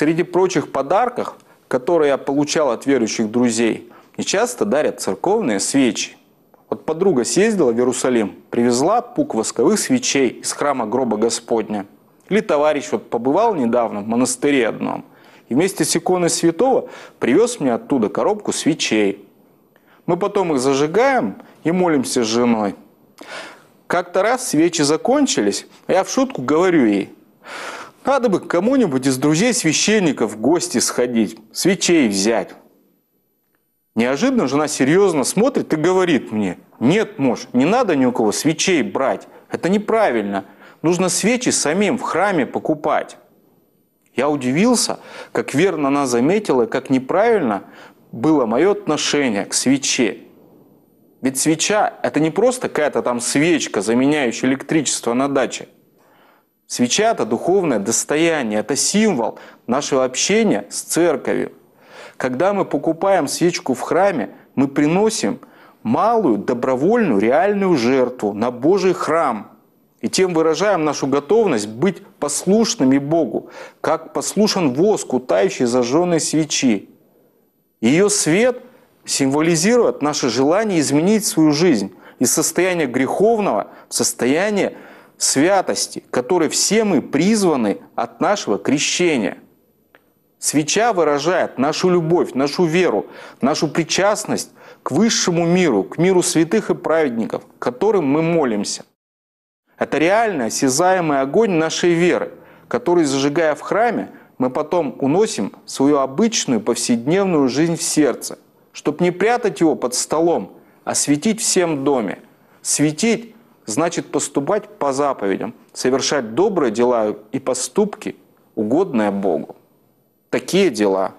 Среди прочих подарков, которые я получал от верующих друзей, мне часто дарят церковные свечи. Вот подруга съездила в Иерусалим, привезла пук восковых свечей из храма гроба Господня. Или товарищ вот побывал недавно в монастыре одном, и вместе с иконой святого привез мне оттуда коробку свечей. Мы потом их зажигаем и молимся с женой. Как-то раз свечи закончились, а я в шутку говорю ей – надо бы кому-нибудь из друзей священников в гости сходить, свечей взять. Неожиданно жена серьезно смотрит и говорит мне, нет, муж, не надо ни у кого свечей брать, это неправильно, нужно свечи самим в храме покупать. Я удивился, как верно она заметила, как неправильно было мое отношение к свече. Ведь свеча – это не просто какая-то там свечка, заменяющая электричество на даче – Свеча – это духовное достояние, это символ нашего общения с церковью. Когда мы покупаем свечку в храме, мы приносим малую, добровольную, реальную жертву на Божий храм. И тем выражаем нашу готовность быть послушными Богу, как послушен воск, утающий зажженной свечи. Ее свет символизирует наше желание изменить свою жизнь из состояния греховного в состояние святости, которой все мы призваны от нашего крещения. Свеча выражает нашу любовь, нашу веру, нашу причастность к высшему миру, к миру святых и праведников, которым мы молимся. Это реально осязаемый огонь нашей веры, который, зажигая в храме, мы потом уносим свою обычную повседневную жизнь в сердце, чтобы не прятать его под столом, а светить всем доме. Светить значит поступать по заповедям, совершать добрые дела и поступки, угодные Богу. Такие дела